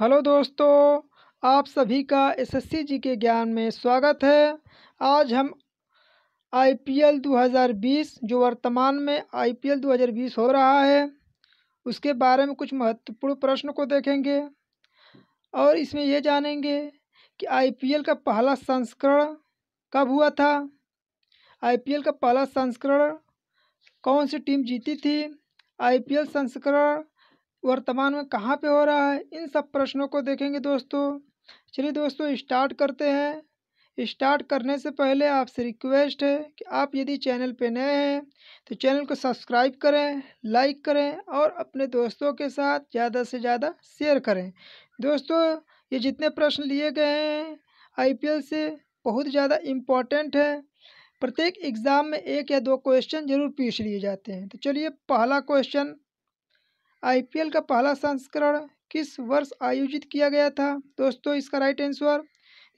hello दोस्तों आप सभी का एसएससी जी के ज्ञान में स्वागत है आज हम आईपीएल 2020 जो वर्तमान में आईपीएल 2020 हो रहा है उसके बारे में कुछ महत्वपूर्ण प्रश्न को देखेंगे और इसमें यह जानेंगे कि आईपीएल का पहला संस्करण कब हुआ था आईपीएल का पहला संस्करण कौन सी टीम जीती थी आईपीएल संस्करण वर्तमान में कहाँ पे हो रहा है इन सब प्रश्नों को देखेंगे दोस्तों चलिए दोस्तों स्टार्ट करते हैं स्टार्ट करने से पहले आपसे रिक्वेस्ट है कि आप यदि चैनल पे नए हैं तो चैनल को सब्सक्राइब करें लाइक करें और अपने दोस्तों के साथ ज़्यादा से ज़्यादा शेयर करें दोस्तों ये जितने प्रश्न लिए गए हैं आईपीएल से बहुत ज़्यादा इम्पॉर्टेंट है प्रत्येक एग्ज़ाम में एक या दो क्वेश्चन ज़रूर पूछ लिए जाते हैं तो चलिए पहला क्वेश्चन आईपीएल का पहला संस्करण किस वर्ष आयोजित किया गया था दोस्तों इसका राइट आंसर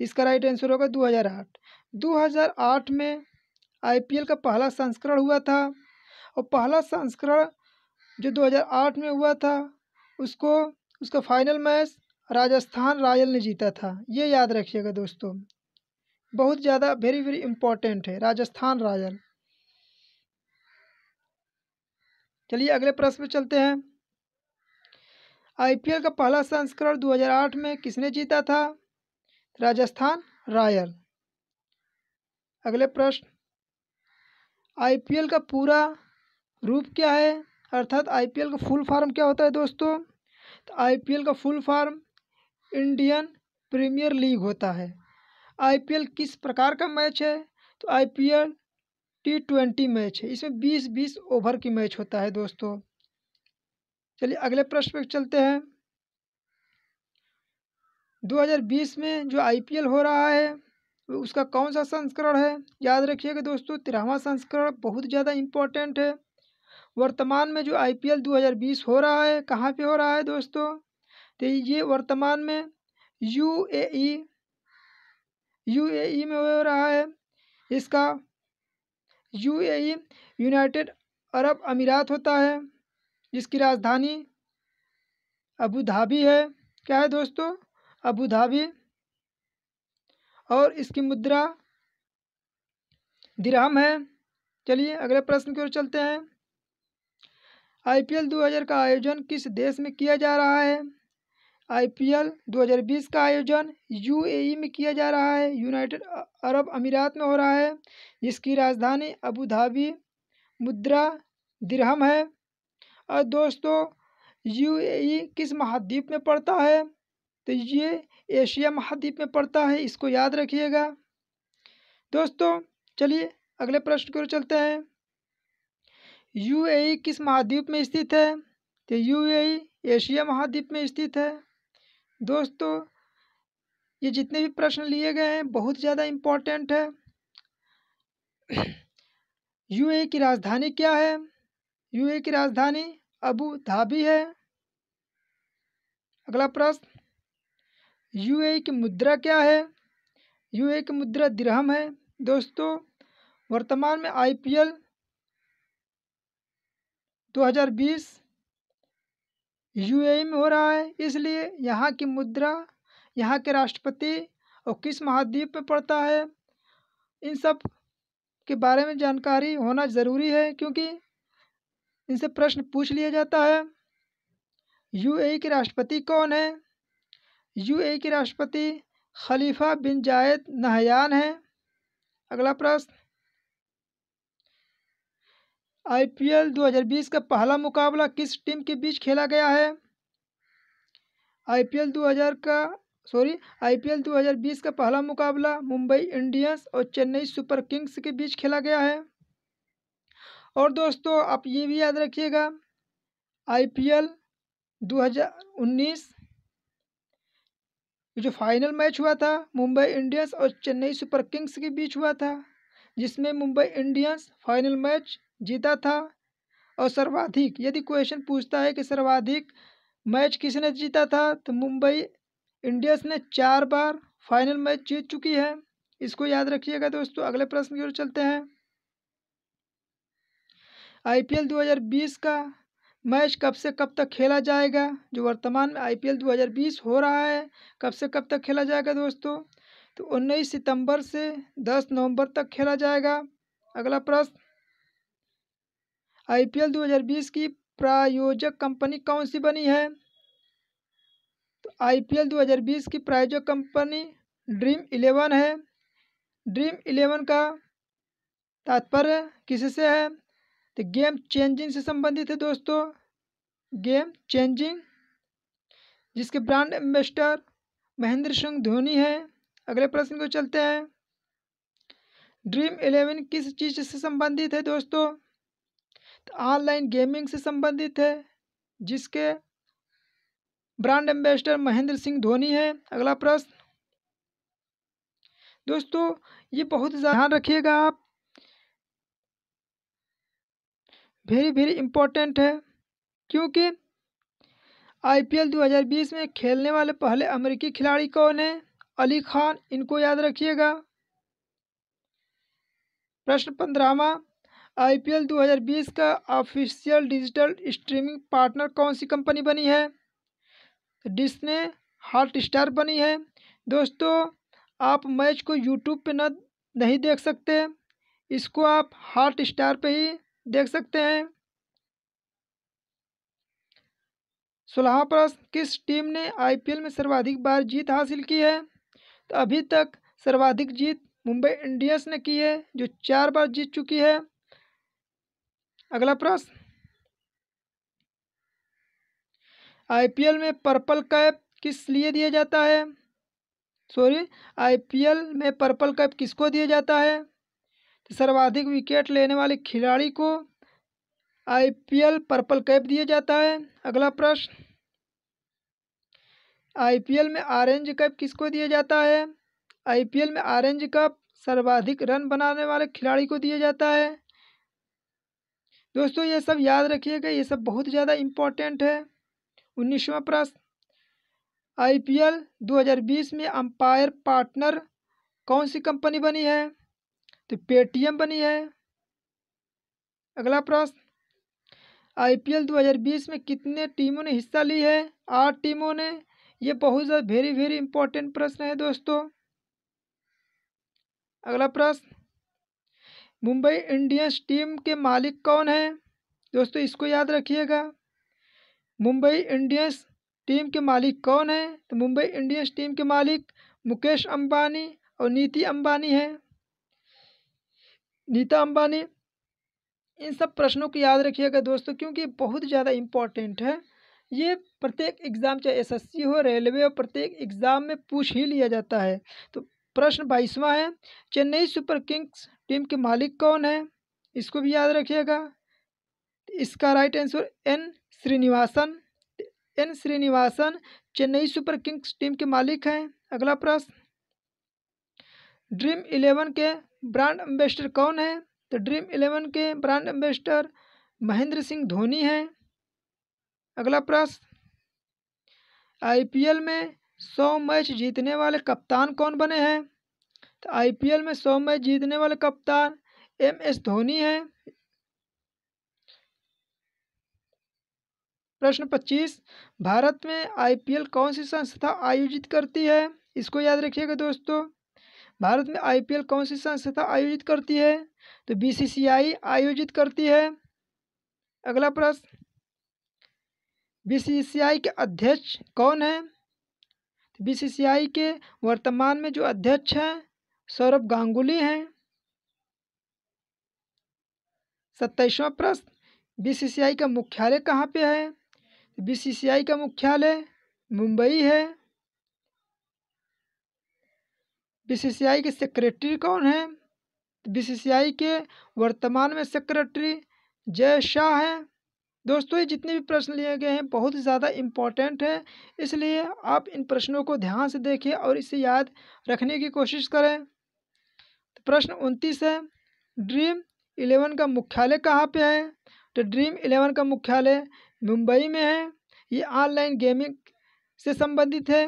इसका राइट आंसर होगा 2008 2008 में आईपीएल का पहला संस्करण हुआ था और पहला संस्करण जो 2008 में हुआ था उसको उसका फाइनल मैच राजस्थान रॉयल ने जीता था ये याद रखिएगा दोस्तों बहुत ज़्यादा वेरी वेरी इम्पोर्टेंट है राजस्थान रॉयल चलिए अगले प्रश्न पर चलते हैं आईपीएल का पहला संस्करण 2008 में किसने जीता था राजस्थान रॉयल अगले प्रश्न आईपीएल का पूरा रूप क्या है अर्थात आईपीएल का फुल फॉर्म क्या होता है दोस्तों तो आईपीएल का full form Indian Premier League होता है आईपीएल किस प्रकार का मैच है तो आईपीएल टी ट्वेंटी मैच है इसमें बीस बीस ओवर की मैच होता है दोस्तों चलिए अगले प्रश्न पे चलते हैं 2020 में जो आईपीएल हो रहा है उसका कौन सा संस्करण है याद रखिएगा दोस्तों तिरहवा संस्करण बहुत ज़्यादा इम्पोर्टेंट है वर्तमान में जो आईपीएल 2020 हो रहा है कहाँ पे हो रहा है दोस्तों तो ये वर्तमान में यूएई यूएई में हो रहा है इसका यूएई यूनाइटेड अरब अमीरात होता है जिसकी राजधानी अबू धाबी है क्या है दोस्तों अबू धाबी और इसकी मुद्रा दिरहम है चलिए अगले प्रश्न की ओर चलते हैं आईपीएल 2000 का आयोजन किस देश में किया जा रहा है आईपीएल 2020 का आयोजन यूएई में किया जा रहा है यूनाइटेड अरब अमीरात में हो रहा है जिसकी राजधानी अबू धाबी मुद्रा दिरहम है और दोस्तों यू ए ई किस महाद्वीप में पड़ता है तो ये एशिया महाद्वीप में पड़ता है इसको याद रखिएगा दोस्तों चलिए अगले प्रश्न की ओर चलते हैं यू ए ई किस महाद्वीप में स्थित है तो यू एशिया महाद्वीप में स्थित है दोस्तों ये जितने भी प्रश्न लिए गए हैं बहुत ज़्यादा इम्पोर्टेंट है यूए की राजधानी क्या है यूए की राजधानी अबू धाबी है अगला प्रश्न यूएई की मुद्रा क्या है यूएई की मुद्रा दिरहम है दोस्तों वर्तमान में आईपीएल 2020 यूएई में हो रहा है इसलिए यहाँ की मुद्रा यहाँ के राष्ट्रपति और किस महाद्वीप में पड़ता है इन सब के बारे में जानकारी होना ज़रूरी है क्योंकि इनसे प्रश्न पूछ लिया जाता है यूएई के राष्ट्रपति कौन है यूएई के राष्ट्रपति खलीफा बिन जायद नहयान है अगला प्रश्न आईपीएल 2020 का पहला मुकाबला किस टीम के बीच खेला गया है आईपीएल 2000 का सॉरी आईपीएल 2020 का पहला मुकाबला मुंबई इंडियंस और चेन्नई सुपर किंग्स के बीच खेला गया है और दोस्तों आप ये भी याद रखिएगा आईपीएल 2019 जो फाइनल मैच हुआ था मुंबई इंडियंस और चेन्नई सुपर किंग्स के बीच हुआ था जिसमें मुंबई इंडियंस फाइनल मैच जीता था और सर्वाधिक यदि क्वेश्चन पूछता है कि सर्वाधिक मैच किसने जीता था तो मुंबई इंडियंस ने चार बार फाइनल मैच जीत चुकी है इसको याद रखिएगा दोस्तों अगले प्रश्न की ओर चलते हैं आईपीएल 2020 का मैच कब से कब तक खेला जाएगा जो वर्तमान में आईपीएल 2020 हो रहा है कब से कब तक खेला जाएगा दोस्तों तो 19 सितंबर से 10 नवंबर तक खेला जाएगा अगला प्रश्न आईपीएल 2020 की प्रायोजक कंपनी कौन सी बनी है तो आईपीएल 2020 की प्रायोजक कंपनी ड्रीम इलेवन है ड्रीम इलेवन का तात्पर्य किससे है तो गेम चेंजिंग से संबंधित है दोस्तों गेम चेंजिंग जिसके ब्रांड एम्बेसडर महेंद्र सिंह धोनी है अगले प्रश्न को चलते हैं ड्रीम इलेवन किस चीज़ से संबंधित है दोस्तों तो ऑनलाइन गेमिंग से संबंधित है जिसके ब्रांड एम्बेसडर महेंद्र सिंह धोनी है अगला प्रश्न दोस्तों ये बहुत ध्यान रखिएगा आप वेरी वेरी इम्पोर्टेंट है क्योंकि आईपीएल 2020 में खेलने वाले पहले अमेरिकी खिलाड़ी कौन है अली खान इनको याद रखिएगा प्रश्न पंद्रहवा आईपीएल 2020 का ऑफिशियल डिजिटल स्ट्रीमिंग पार्टनर कौन सी कंपनी बनी है डिस्ने हॉट स्टार बनी है दोस्तों आप मैच को यूट्यूब पे न नहीं देख सकते इसको आप हॉट स्टार पर ही देख सकते हैं सोलह प्रश्न किस टीम ने आईपीएल में सर्वाधिक बार जीत हासिल की है तो अभी तक सर्वाधिक जीत मुंबई इंडियंस ने की है जो चार बार जीत चुकी है अगला प्रश्न आईपीएल में पर्पल कैप किस लिए दिया जाता है सॉरी आईपीएल में पर्पल कैप किसको दिया जाता है सर्वाधिक विकेट लेने वाले खिलाड़ी को आईपीएल पर्पल कैप दिया जाता है अगला प्रश्न आईपीएल में ऑरेंज कैप किसको दिया जाता है आईपीएल में ऑरेंज कप सर्वाधिक रन बनाने वाले खिलाड़ी को दिया जाता है दोस्तों ये सब याद रखिएगा ये सब बहुत ज़्यादा इम्पोर्टेंट है उन्नीसवा प्रश्न आईपीएल 2020 में अंपायर पार्टनर कौन सी कंपनी बनी है तो पेटीएम बनी है अगला प्रश्न आईपीएल 2020 में कितने टीमों ने हिस्सा ली है आठ टीमों ने ये बहुत ज़्यादा वेरी वेरी इंपॉर्टेंट प्रश्न है दोस्तों अगला प्रश्न मुंबई इंडियंस टीम के मालिक कौन है दोस्तों इसको याद रखिएगा मुंबई इंडियंस टीम के मालिक कौन है तो मुंबई इंडियंस टीम के मालिक मुकेश अंबानी और नीति अंबानी है नीता अंबानी इन सब प्रश्नों को याद रखिएगा दोस्तों क्योंकि बहुत ज़्यादा इम्पॉर्टेंट है ये प्रत्येक एग्ज़ाम चाहे एसएससी हो रेलवे हो प्रत्येक एग्ज़ाम में पूछ ही लिया जाता है तो प्रश्न बाईसवाँ है चेन्नई सुपर किंग्स टीम के मालिक कौन है इसको भी याद रखिएगा इसका right answer N Srinivasan N Srinivasan Chennai Super Kings team के मालिक हैं अगला प्रश्न ड्रीम इलेवन के ब्रांड एम्बेसडर कौन है तो ड्रीम इलेवन के ब्रांड एम्बेसडर महेंद्र सिंह धोनी हैं अगला प्रश्न आईपीएल में सौ मैच जीतने वाले कप्तान कौन बने हैं तो आईपीएल में सौ मैच जीतने वाले कप्तान एम एस धोनी हैं प्रश्न पच्चीस भारत में आईपीएल कौन सी संस्था आयोजित करती है इसको याद रखिएगा दोस्तों भारत में आईपीएल कौन सी संस्था आयोजित करती है तो बीसीसीआई आयोजित करती है अगला प्रश्न बीसीसीआई के अध्यक्ष कौन है तो बीसीसीआई के वर्तमान में जो अध्यक्ष हैं सौरभ गांगुली हैं सत्ताईसवा प्रश्न बीसीसीआई का मुख्यालय कहाँ पे है तो बीसीसीआई का मुख्यालय मुंबई है बीसीसीआई के सेक्रेटरी कौन है बीसीसीआई के वर्तमान में सेक्रेटरी जय शाह हैं दोस्तों ये जितने भी प्रश्न लिए गए हैं बहुत ही ज़्यादा इम्पॉर्टेंट है इसलिए आप इन प्रश्नों को ध्यान से देखें और इसे याद रखने की कोशिश करें तो प्रश्न उनतीस है ड्रीम इलेवन का मुख्यालय कहाँ पे है तो ड्रीम इलेवन का मुख्यालय मुंबई में है ये ऑनलाइन गेमिंग से संबंधित है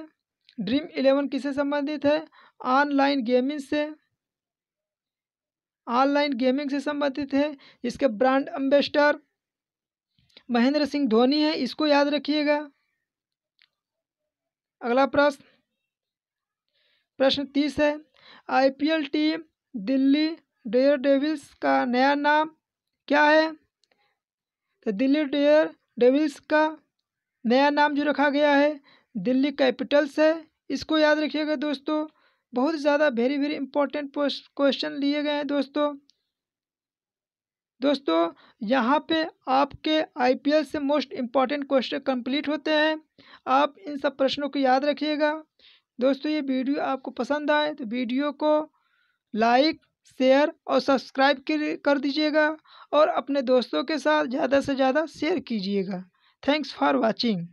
ड्रीम इलेवन किससे संबंधित है ऑनलाइन गेमिंग से ऑनलाइन गेमिंग से संबंधित है इसके ब्रांड एम्बेसडर महेंद्र सिंह धोनी है इसको याद रखिएगा अगला प्रश्न प्रश्न तीस है IPL team Delhi Daredevils का नया नाम क्या है तो दिल्ली डेयर डेविल्स का नया नाम जो रखा गया है दिल्ली कैपिटल्स है इसको याद रखिएगा दोस्तों बहुत ज़्यादा वेरी वेरी इंपॉर्टेंट क्वेश्चन लिए गए हैं दोस्तों दोस्तों यहाँ पे आपके आईपीएल से मोस्ट इम्पॉर्टेंट क्वेश्चन कंप्लीट होते हैं आप इन सब प्रश्नों को याद रखिएगा दोस्तों ये वीडियो आपको पसंद आए तो वीडियो को लाइक शेयर और सब्सक्राइब कर दीजिएगा और अपने दोस्तों के साथ ज़्यादा से ज़्यादा शेयर कीजिएगा थैंक्स फॉर वाचिंग